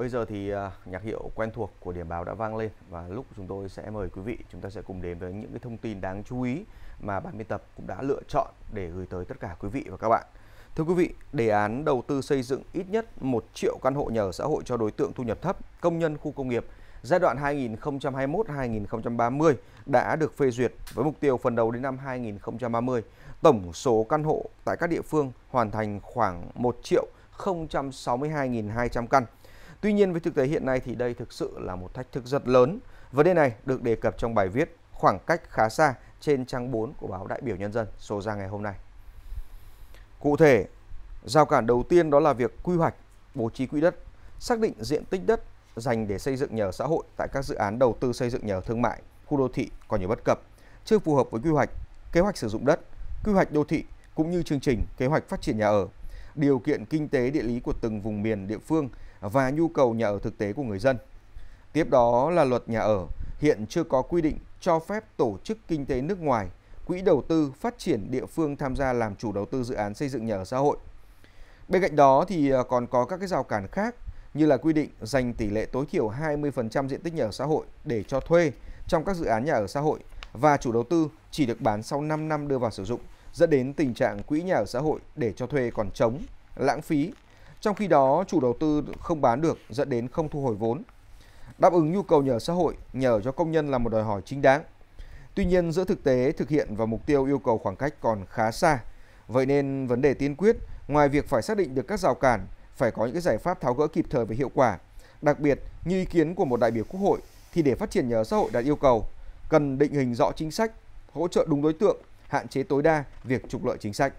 Bây giờ thì à, nhạc hiệu quen thuộc của điểm báo đã vang lên và lúc chúng tôi sẽ mời quý vị chúng ta sẽ cùng đến với những cái thông tin đáng chú ý mà ban biên tập cũng đã lựa chọn để gửi tới tất cả quý vị và các bạn. Thưa quý vị, đề án đầu tư xây dựng ít nhất 1 triệu căn hộ nhà ở xã hội cho đối tượng thu nhập thấp, công nhân khu công nghiệp giai đoạn 2021-2030 đã được phê duyệt với mục tiêu phần đầu đến năm 2030. Tổng số căn hộ tại các địa phương hoàn thành khoảng 1 triệu 062.200 căn Tuy nhiên với thực tế hiện nay thì đây thực sự là một thách thức rất lớn. Vấn đề này được đề cập trong bài viết khoảng cách khá xa trên trang 4 của báo Đại biểu Nhân dân số ra ngày hôm nay. Cụ thể, giao cản đầu tiên đó là việc quy hoạch, bố trí quỹ đất, xác định diện tích đất dành để xây dựng nhà ở xã hội tại các dự án đầu tư xây dựng nhà ở thương mại, khu đô thị còn nhiều bất cập, chưa phù hợp với quy hoạch, kế hoạch sử dụng đất, quy hoạch đô thị cũng như chương trình kế hoạch phát triển nhà ở điều kiện kinh tế địa lý của từng vùng miền địa phương và nhu cầu nhà ở thực tế của người dân. Tiếp đó là luật nhà ở, hiện chưa có quy định cho phép tổ chức kinh tế nước ngoài, quỹ đầu tư phát triển địa phương tham gia làm chủ đầu tư dự án xây dựng nhà ở xã hội. Bên cạnh đó thì à, còn có các cái rào cản khác như là quy định dành tỷ lệ tối thiểu 20% diện tích nhà ở xã hội để cho thuê trong các dự án nhà ở xã hội và chủ đầu tư chỉ được bán sau 5 năm đưa vào sử dụng dẫn đến tình trạng quỹ nhà ở xã hội để cho thuê còn trống, lãng phí. Trong khi đó, chủ đầu tư không bán được dẫn đến không thu hồi vốn. Đáp ứng nhu cầu nhà ở xã hội, nhà ở cho công nhân là một đòi hỏi chính đáng. Tuy nhiên, giữa thực tế thực hiện và mục tiêu yêu cầu khoảng cách còn khá xa. Vậy nên vấn đề tiên quyết ngoài việc phải xác định được các rào cản, phải có những cái giải pháp tháo gỡ kịp thời và hiệu quả. Đặc biệt, như ý kiến của một đại biểu Quốc hội thì để phát triển nhà ở xã hội đạt yêu cầu cần định hình rõ chính sách, hỗ trợ đúng đối tượng hạn chế tối đa việc trục lợi chính sách.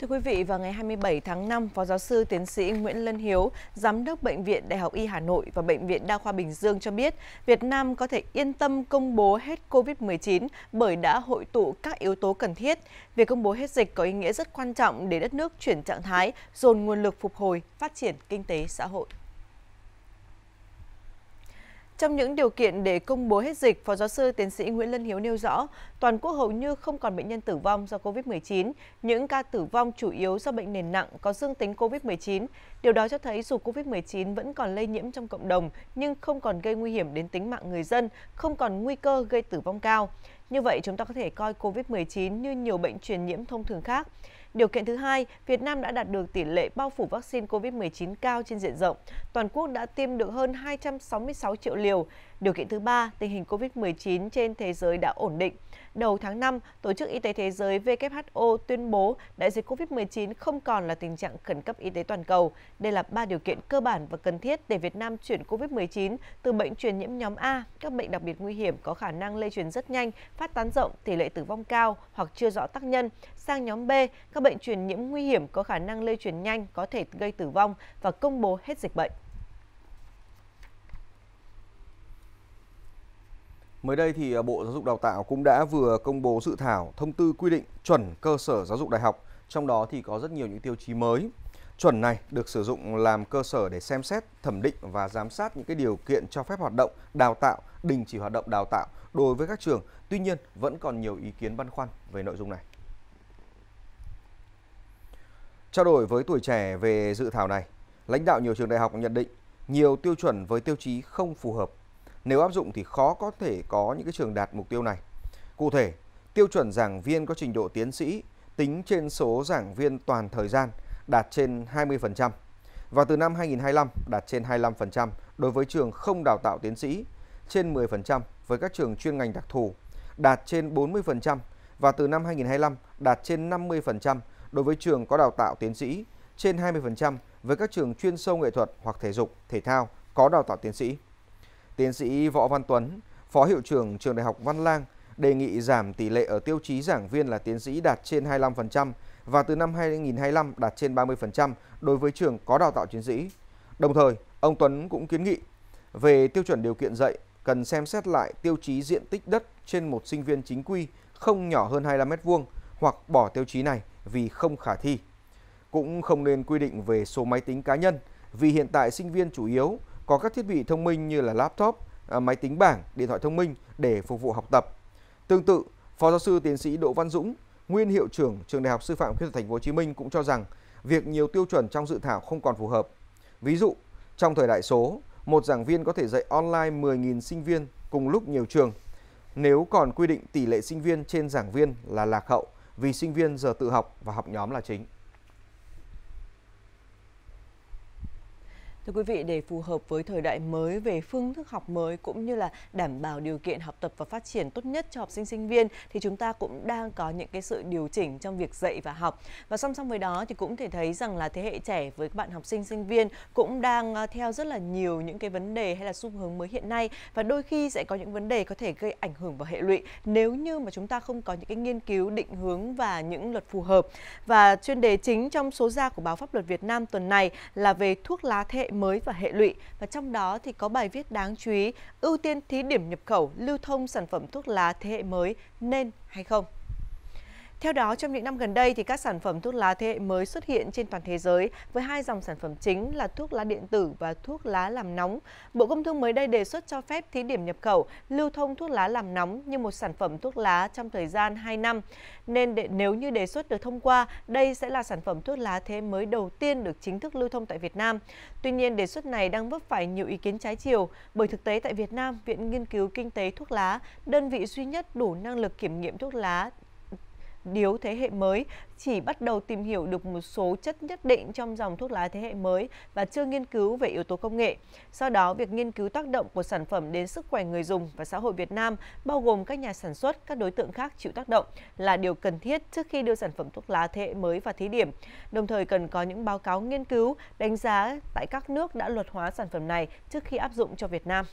Thưa quý vị, vào ngày 27 tháng 5, Phó giáo sư tiến sĩ Nguyễn Lân Hiếu, Giám đốc Bệnh viện Đại học Y Hà Nội và Bệnh viện Đa khoa Bình Dương cho biết, Việt Nam có thể yên tâm công bố hết COVID-19 bởi đã hội tụ các yếu tố cần thiết. Việc công bố hết dịch có ý nghĩa rất quan trọng để đất nước chuyển trạng thái, dồn nguồn lực phục hồi, phát triển kinh tế xã hội. Trong những điều kiện để công bố hết dịch, Phó giáo sư tiến sĩ Nguyễn Lân Hiếu nêu rõ, toàn quốc hầu như không còn bệnh nhân tử vong do COVID-19. Những ca tử vong chủ yếu do bệnh nền nặng có dương tính COVID-19. Điều đó cho thấy dù COVID-19 vẫn còn lây nhiễm trong cộng đồng, nhưng không còn gây nguy hiểm đến tính mạng người dân, không còn nguy cơ gây tử vong cao. Như vậy, chúng ta có thể coi COVID-19 như nhiều bệnh truyền nhiễm thông thường khác. Điều kiện thứ hai, Việt Nam đã đạt được tỷ lệ bao phủ vaccine COVID-19 cao trên diện rộng. Toàn quốc đã tiêm được hơn 266 triệu liều, Điều kiện thứ ba, tình hình COVID-19 trên thế giới đã ổn định. Đầu tháng 5, Tổ chức Y tế Thế giới WHO tuyên bố đại dịch COVID-19 không còn là tình trạng khẩn cấp y tế toàn cầu. Đây là ba điều kiện cơ bản và cần thiết để Việt Nam chuyển COVID-19 từ bệnh truyền nhiễm nhóm A, các bệnh đặc biệt nguy hiểm có khả năng lây truyền rất nhanh, phát tán rộng, tỷ lệ tử vong cao hoặc chưa rõ tác nhân, sang nhóm B, các bệnh truyền nhiễm nguy hiểm có khả năng lây truyền nhanh, có thể gây tử vong và công bố hết dịch bệnh. Mới đây thì à, Bộ Giáo dục Đào tạo cũng đã vừa công bố dự thảo thông tư quy định chuẩn cơ sở giáo dục đại học, trong đó thì có rất nhiều những tiêu chí mới. Chuẩn này được sử dụng làm cơ sở để xem xét, thẩm định và giám sát những cái điều kiện cho phép hoạt động đào tạo, đình chỉ hoạt động đào tạo đối với các trường. Tuy nhiên, vẫn còn nhiều ý kiến băn khoăn về nội dung này. Trao đổi với tuổi trẻ về dự thảo này, lãnh đạo nhiều trường đại học nhận định nhiều tiêu chuẩn với tiêu chí không phù hợp nếu áp dụng thì khó có thể có những cái trường đạt mục tiêu này. Cụ thể, tiêu chuẩn giảng viên có trình độ tiến sĩ tính trên số giảng viên toàn thời gian đạt trên 20% và từ năm 2025 đạt trên 25% đối với trường không đào tạo tiến sĩ, trên 10% với các trường chuyên ngành đặc thù, đạt trên 40% và từ năm 2025 đạt trên 50% đối với trường có đào tạo tiến sĩ, trên 20% với các trường chuyên sâu nghệ thuật hoặc thể dục, thể thao có đào tạo tiến sĩ. Tiến sĩ Võ Văn Tuấn, Phó Hiệu trưởng Trường Đại học Văn Lang đề nghị giảm tỷ lệ ở tiêu chí giảng viên là tiến sĩ đạt trên 25% và từ năm 2025 đạt trên 30% đối với trường có đào tạo chiến sĩ. Đồng thời, ông Tuấn cũng kiến nghị về tiêu chuẩn điều kiện dạy cần xem xét lại tiêu chí diện tích đất trên một sinh viên chính quy không nhỏ hơn 25 m2 hoặc bỏ tiêu chí này vì không khả thi. Cũng không nên quy định về số máy tính cá nhân vì hiện tại sinh viên chủ yếu có các thiết bị thông minh như là laptop, à, máy tính bảng, điện thoại thông minh để phục vụ học tập. Tương tự, Phó giáo sư tiến sĩ Đỗ Văn Dũng, nguyên hiệu trưởng trường Đại học Sư phạm Kỹ thuật Thành phố Hồ Chí Minh cũng cho rằng việc nhiều tiêu chuẩn trong dự thảo không còn phù hợp. Ví dụ, trong thời đại số, một giảng viên có thể dạy online 10.000 sinh viên cùng lúc nhiều trường. Nếu còn quy định tỷ lệ sinh viên trên giảng viên là lạc hậu vì sinh viên giờ tự học và học nhóm là chính. Thưa quý vị, để phù hợp với thời đại mới về phương thức học mới cũng như là đảm bảo điều kiện học tập và phát triển tốt nhất cho học sinh sinh viên thì chúng ta cũng đang có những cái sự điều chỉnh trong việc dạy và học. Và song song với đó thì cũng thể thấy rằng là thế hệ trẻ với các bạn học sinh sinh viên cũng đang à, theo rất là nhiều những cái vấn đề hay là xu hướng mới hiện nay và đôi khi sẽ có những vấn đề có thể gây ảnh hưởng và hệ lụy nếu như mà chúng ta không có những cái nghiên cứu định hướng và những luật phù hợp. Và chuyên đề chính trong số ra của báo Pháp luật Việt Nam tuần này là về thuốc lá thế hệ mới và hệ lụy và trong đó thì có bài viết đáng chú ý ưu tiên thí điểm nhập khẩu lưu thông sản phẩm thuốc lá thế hệ mới nên hay không theo đó, trong những năm gần đây, thì các sản phẩm thuốc lá thế hệ mới xuất hiện trên toàn thế giới với hai dòng sản phẩm chính là thuốc lá điện tử và thuốc lá làm nóng. Bộ Công Thương mới đây đề xuất cho phép thí điểm nhập khẩu lưu thông thuốc lá làm nóng như một sản phẩm thuốc lá trong thời gian 2 năm. Nên để, nếu như đề xuất được thông qua, đây sẽ là sản phẩm thuốc lá thế mới đầu tiên được chính thức lưu thông tại Việt Nam. Tuy nhiên, đề xuất này đang vấp phải nhiều ý kiến trái chiều bởi thực tế tại Việt Nam, Viện Nghiên cứu Kinh tế Thuốc lá, đơn vị duy nhất đủ năng lực kiểm nghiệm thuốc lá điếu thế hệ mới chỉ bắt đầu tìm hiểu được một số chất nhất định trong dòng thuốc lá thế hệ mới và chưa nghiên cứu về yếu tố công nghệ. Do đó, việc nghiên cứu tác động của sản phẩm đến sức khỏe người dùng và xã hội Việt Nam, bao gồm các nhà sản xuất, các đối tượng khác chịu tác động là điều cần thiết trước khi đưa sản phẩm thuốc lá thế hệ mới vào thí điểm. Đồng thời cần có những báo cáo nghiên cứu, đánh giá tại các nước đã luật hóa sản phẩm này trước khi áp dụng cho Việt Nam.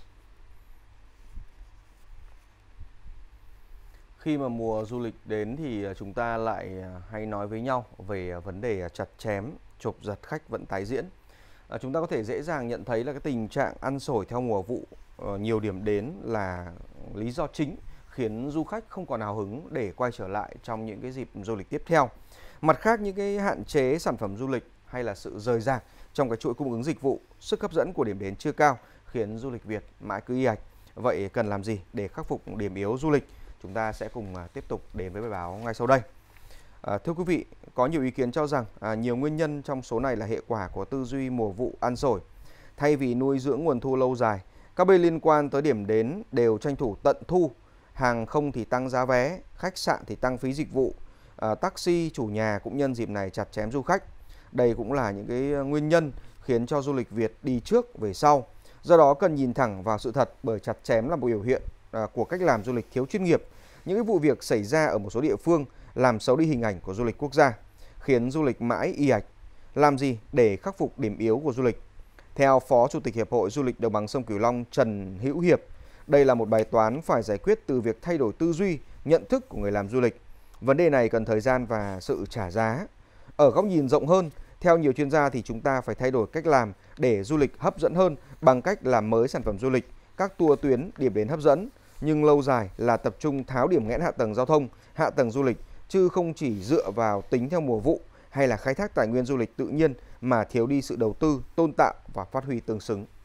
Khi mà mùa du lịch đến thì à, chúng ta lại à, hay nói với nhau về à, vấn đề chặt chém, chộp giật khách vẫn tái diễn. À, chúng ta có thể dễ dàng nhận thấy là cái tình trạng ăn sổi theo mùa vụ ờ, nhiều điểm đến là lý do chính khiến du khách không còn hào hứng để quay trở lại trong những cái dịp du lịch tiếp theo. Mặt khác những cái hạn chế sản phẩm du lịch hay là sự rời rạc trong cái chuỗi cung ứng dịch vụ, sức hấp dẫn của điểm đến chưa cao khiến du lịch Việt mãi cứ y ạch. Vậy cần làm gì để khắc phục điểm yếu du lịch? chúng ta sẽ cùng à, tiếp tục đến với bài báo ngay sau đây. À, thưa quý vị, có nhiều ý kiến cho rằng à, nhiều nguyên nhân trong số này là hệ quả của tư duy mùa vụ ăn sổi. Thay vì nuôi dưỡng nguồn thu lâu dài, các bên liên quan tới điểm đến đều tranh thủ tận thu, hàng không thì tăng giá vé, khách sạn thì tăng phí dịch vụ, à, taxi chủ nhà cũng nhân dịp này chặt chém du khách. Đây cũng là những cái nguyên nhân khiến cho du lịch Việt đi trước về sau. Do đó cần nhìn thẳng vào sự thật bởi chặt chém là một biểu hiện À, của cách làm du lịch thiếu chuyên nghiệp, những vụ việc xảy ra ở một số địa phương làm xấu đi hình ảnh của du lịch quốc gia, khiến du lịch mãi y ạch. Làm gì để khắc phục điểm yếu của du lịch? Theo Phó Chủ tịch Hiệp hội Du lịch Đồng bằng sông Cửu Long Trần Hữu Hiệp, đây là một bài toán phải giải quyết từ việc thay đổi tư duy, nhận thức của người làm du lịch. Vấn đề này cần thời gian và sự trả giá. Ở góc nhìn rộng hơn, theo nhiều chuyên gia thì chúng ta phải thay đổi cách làm để du lịch hấp dẫn hơn bằng cách làm mới sản phẩm du lịch, các tour tuyến điểm đến hấp dẫn, nhưng lâu dài là tập trung tháo điểm nghẽn hạ tầng giao thông, hạ tầng du lịch, chứ không chỉ dựa vào tính theo mùa vụ hay là khai thác tài nguyên du lịch tự nhiên mà thiếu đi sự đầu tư, tôn tạo và phát huy tương xứng.